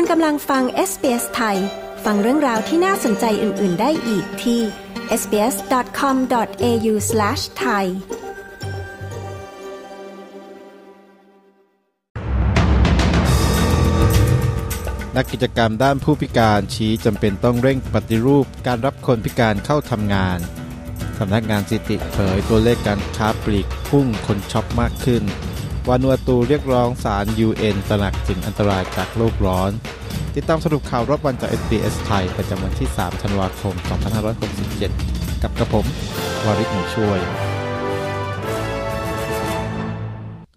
คุณกำลังฟัง SBS ไทย ฟังเรื่องราวที่น่าสนใจอื่น ๆ ได้อีกที่ sbs.com.au/thai นักกิจกรรมด้านผู้พิการชี้จำเป็นต้องเร่งปฏิรูปการรับคนพิการเข้าทำงาน สำนักงานสิติเผยตัวเลขการค้าปลีกพุ่งคนช็อปมากขึ้นวานัวตูเรียกร้องสาร UN ตระหนักถึงอันตรายจากโลกร้อน ติดตามสรุปข่าวรอบวันจาก SBS ไทย ประจำวันที่ 3ธันวาคม 2567 กับกระผม วาริศหนูช่วย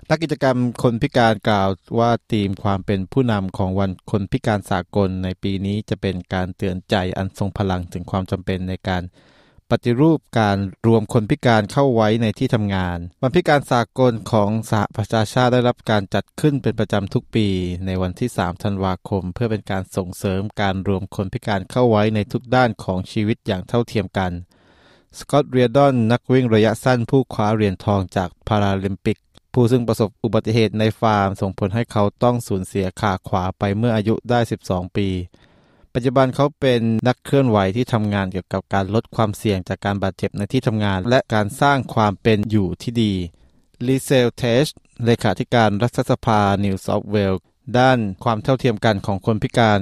นักกิจกรรมคนพิการกล่าวว่าธีมความเป็นผู้นำของวันคนพิการสากลในปีนี้จะเป็นการเตือนใจอันทรงพลังถึงความจำเป็นในการปฏิรูปการรวมคนพิการเข้าไว้ในที่ทำงาน วันพิการสากลของสหประชาชาติได้รับการจัดขึ้นเป็นประจำทุกปี ในวันที่ 3 ธันวาคม เพื่อเป็นการส่งเสริมการรวมคนพิการเข้าไว้ในทุกด้านของชีวิตอย่างเท่าเทียมกันสกอตเรียดอนนักวิ่งระยะสั้นผู้คว้าเหรียญทองจากพาราลิมปิก ผู้ซึ่งประสบอุบัติเหตุในฟาร์มส่งผลให้เขาต้องสูญเสียขาขวาไปเมื่ออายุได้ 12 ปีปัจจุบันเขาเป็นนักเคลื่อนไหวที่ทำงานเกี่ยวกับการลดความเสี่ยงจากการบาดเจ็บในที่ทำงาน และการสร้างความเป็นอยู่ที่ดีลีเซลเทชเลขาธิการรัฐสภานิวซอฟเวลด้านความเท่าเทียมกันของคนพิการ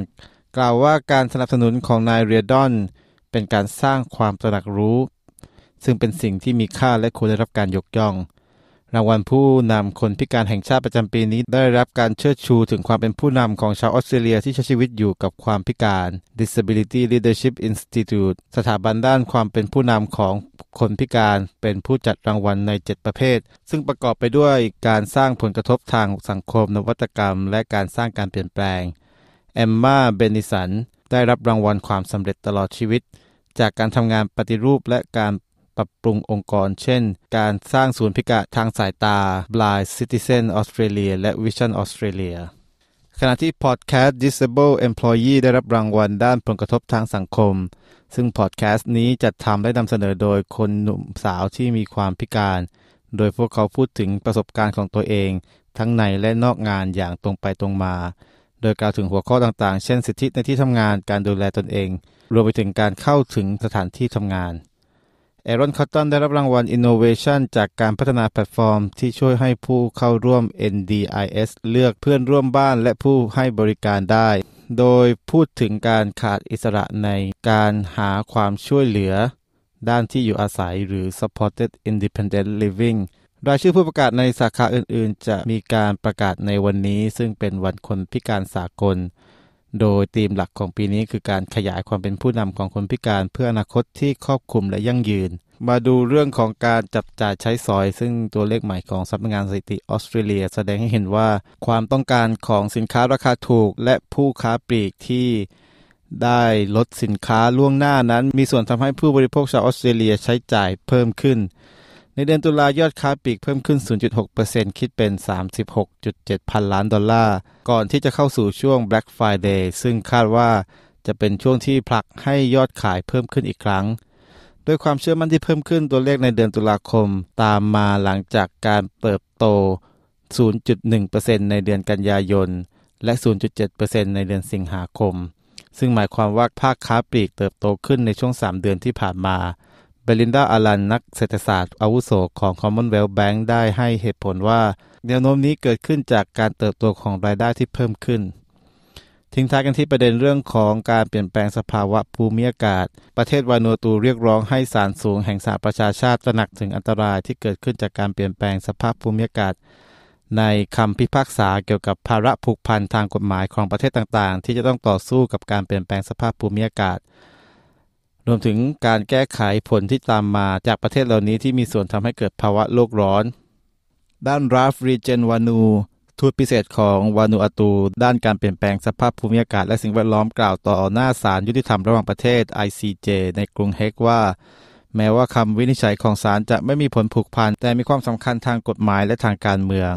กล่าวว่าการสนับสนุนของนายเรียดอนเป็นการสร้างความตระหนักรู้ ซึ่งเป็นสิ่งที่มีค่าและควรได้รับการยกย่องรางวัลผู้นำคนพิการแห่งชาติประจำปีนี้ได้รับการเชิดชูถึงความเป็นผู้นำของชาวออสเตรเลียที่ใช้ชีวิตอยู่กับความพิการ Disability Leadership Institute สถาบันด้านความเป็นผู้นำของคนพิการเป็นผู้จัดรางวัลใน 7 ประเภท ซึ่งประกอบไปด้วยการสร้างผลกระทบทางสังคมนวัตกรรมและการสร้างการเปลี่ยนแปลงเอมมาเบนิสันได้รับรางวัลความสำเร็จตลอดชีวิต จากการทำงานปฏิรูปและการปรับปรุงองค์กร เช่น การสร้างศูนย์พิการทางสายตา Blind Citizen Australia และ Vision Australia ขณะที่พอดแคสต์ Disable Employee ได้รับรางวัลด้านผลกระทบทางสังคม ซึ่งพอดแคสต์นี้จัดทำและนำเสนอโดยคนหนุ่มสาวที่มีความพิการ โดยพวกเขาพูดถึงประสบการณ์ของตัวเอง ทั้งในและนอกงานอย่างตรงไปตรงมา โดยกล่าวถึงหัวข้อต่างๆเช่น สิทธิในที่ทำงาน การดูแลตนเอง รวมไปถึงการเข้าถึงสถานที่ทำงานเอรอนคอตตันได้รับรางวัล Innovation จากการพัฒนาแพลตฟอร์ม ที่ช่วยให้ผู้เข้าร่วม NDIS เลือกเพื่อนร่วมบ้านและผู้ให้บริการได้ โดยพูดถึงการขาดอิสระในการหาความช่วยเหลือด้านที่อยู่อาศัยหรือ supported independent living รายชื่อผู้ประกาศในสาขาอื่นๆ จะมีการประกาศในวันนี้ ซึ่งเป็นวันคนพิการสากลโดยธีมหลักของปีนี้คือการขยายความเป็นผู้นำของคนพิการ เพื่ออนาคตที่ครอบคลุมและยั่งยืน มาดูเรื่องของการจับจ่ายใช้สอย ซึ่งตัวเลขใหม่ของสำนักงานสถิติออสเตรเลีย แสดงให้เห็นว่า ความต้องการของสินค้าราคาถูกและผู้ค้าปลีกที่ได้ลดสินค้าล่วงหน้านั้น มีส่วนทำให้ผู้บริโภคชาวออสเตรเลียใช้จ่ายเพิ่มขึ้นในเดือนตุลายอดค้าปลีกเพิ่มขึ้น 0.6%คิดเป็น 36.7 พันล้านดอลลาร์ ก่อนที่จะเข้าสู่ช่วง Black Friday ซึ่งคาดว่าจะเป็นช่วงที่ผลักให้ยอดขายเพิ่มขึ้นอีกครั้ง ด้วยความเชื่อมั่นที่เพิ่มขึ้นตัวเลขในเดือนตุลาคม ตามมาหลังจากการเติบโต 0.1%ในเดือนกันยายน และ 0.7%ในเดือนสิงหาคม ซึ่งหมายความว่าภาคค้าปลีกเติบโตขึ้นในช่วง 3 เดือนที่ผ่านมาเบลินดา อาลันนักเศรษฐศาสตร์อาวุโสของ Commonwealth Bank ได้ให้เหตุผลว่าแนวโน้มนี้เกิดขึ้นจากการเติบโตของรายได้ที่เพิ่มขึ้น ทิ้งท้ายกันที่ประเด็นเรื่องของการเปลี่ยนแปลงสภาวะภูมิอากาศ ประเทศวานวตูเรียกร้องให้ศาลสูงแห่งสหประชาชาติตระหนักถึงอันตรายที่เกิดขึ้นจากการเปลี่ยนแปลงสภาพภูมิอากาศ ในคำพิพากษาเกี่ยวกับภาระผูกพันทางกฎหมายของประเทศต่างๆ ที่จะต้องต่อสู้กับการเปลี่ยนแปลงสภาพภูมิอากาศรวมถึงการแก้ไขผลที่ตามมาจากประเทศเหล่านี้ที่มีส่วนทำให้เกิดภาวะโลกร้อน ด้านราฟรีเจนวานู ทูตพิเศษของวานูอาตูด้านการเปลี่ยนแปลงสภาพภูมิอากาศและสิ่งแวดล้อมกล่าวต่อหน้าศาลยุติธรรมระหว่างประเทศ ICJ ในกรุงเฮกว่า แม้ว่าคำวินิจฉัยของศาลจะไม่มีผลผูกพันแต่มีความสำคัญทางกฎหมายและทางการเมือง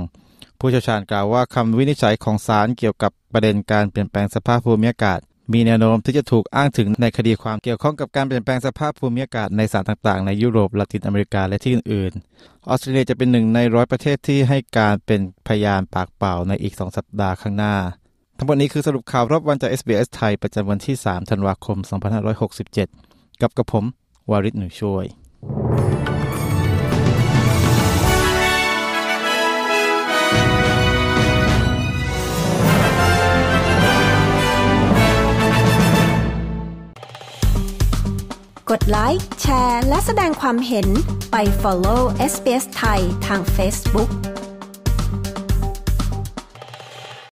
ผู้เชี่ยวชาญกล่าวว่าคำวินิจฉัยของศาลเกี่ยวกับประเด็นการเปลี่ยนแปลงสภาพภูมิอากาศมีแนวโน้มที่จะถูกอ้างถึงในคดีความเกี่ยวข้องกับการเปลี่ยนแปลงสภาพภูมิอากาศในสารต่างๆในยุโรปละตินอเมริกาและที่อื่นๆออสเตรเลียจะเป็นหนึ่งในร้อยประเทศที่ให้การเป็นพยานปากเปล่าในอีกสองสัปดาห์ข้างหน้า ทั้งหมดนี้คือสรุปข่าวรอบวันจาก SBS ไทยประจำวันที่ 3 ธันวาคม 2567 กับกระผมวาริศหนูช่วยกดไลค์ แชร์และแสดงความเห็นไป follow SBS ไทยทาง Facebook